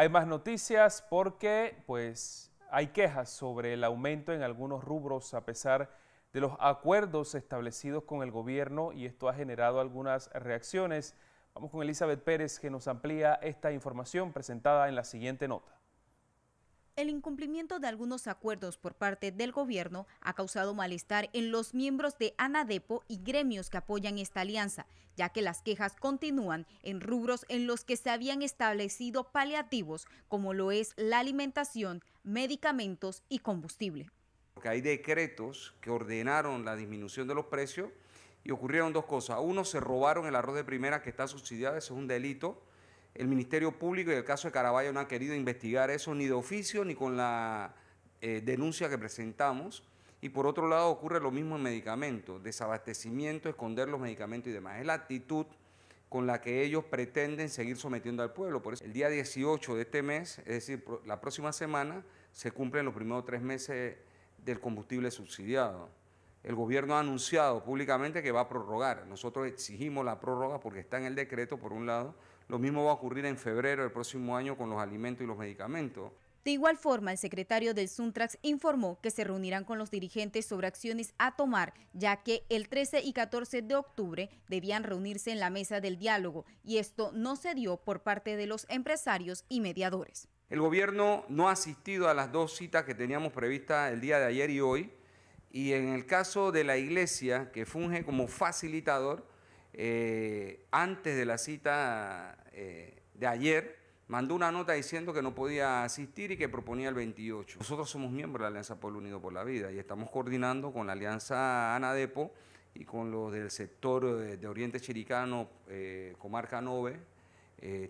Hay más noticias porque pues, hay quejas sobre el aumento en algunos rubros a pesar de los acuerdos establecidos con el gobierno y esto ha generado algunas reacciones. Vamos con Elizabeth Pérez que nos amplía esta información presentada en la siguiente nota. El incumplimiento de algunos acuerdos por parte del gobierno ha causado malestar en los miembros de ANADEPO y gremios que apoyan esta alianza, ya que las quejas continúan en rubros en los que se habían establecido paliativos, como lo es la alimentación, medicamentos y combustible. Porque hay decretos que ordenaron la disminución de los precios y ocurrieron dos cosas. Uno, se robaron el arroz de primera que está subsidiado, eso es un delito el Ministerio Público y el caso de Caraballo no han querido investigar eso ni de oficio ni con la eh, denuncia que presentamos. Y por otro lado ocurre lo mismo en medicamentos, desabastecimiento, esconder los medicamentos y demás. Es la actitud con la que ellos pretenden seguir sometiendo al pueblo. Por eso el día 18 de este mes, es decir, la próxima semana, se cumplen los primeros tres meses del combustible subsidiado el gobierno ha anunciado públicamente que va a prorrogar. Nosotros exigimos la prórroga porque está en el decreto, por un lado. Lo mismo va a ocurrir en febrero del próximo año con los alimentos y los medicamentos. De igual forma, el secretario del Suntrax informó que se reunirán con los dirigentes sobre acciones a tomar, ya que el 13 y 14 de octubre debían reunirse en la mesa del diálogo y esto no se dio por parte de los empresarios y mediadores. El gobierno no ha asistido a las dos citas que teníamos previstas el día de ayer y hoy y en el caso de la iglesia, que funge como facilitador, eh, antes de la cita eh, de ayer, mandó una nota diciendo que no podía asistir y que proponía el 28. Nosotros somos miembros de la Alianza Pueblo Unido por la Vida y estamos coordinando con la Alianza Anadepo y con los del sector eh, de, Oriente Chiricano, Comarca 9,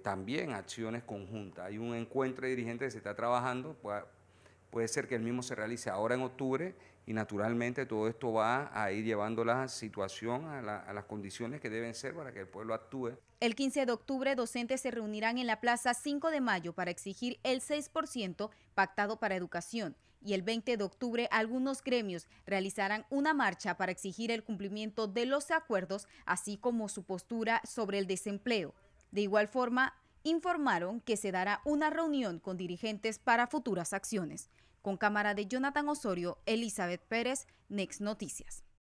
también acciones conjuntas. Hay un encuentro de dirigentes que se está trabajando pues, puede ser que el mismo se realice ahora en octubre y naturalmente todo esto va a ir llevando la situación a, las condiciones que deben ser para que el pueblo actúe. El 15 de octubre, docentes se reunirán en la Plaza 5 de Mayo para exigir el 6% pactado para educación y el 20 de octubre algunos gremios realizarán una marcha para exigir el cumplimiento de los acuerdos, así como su postura sobre el desempleo. De igual forma, informaron que se dará una reunión con dirigentes para futuras acciones. Con cámara de Jonathan Osorio, Elizabeth Pérez, Next Noticias.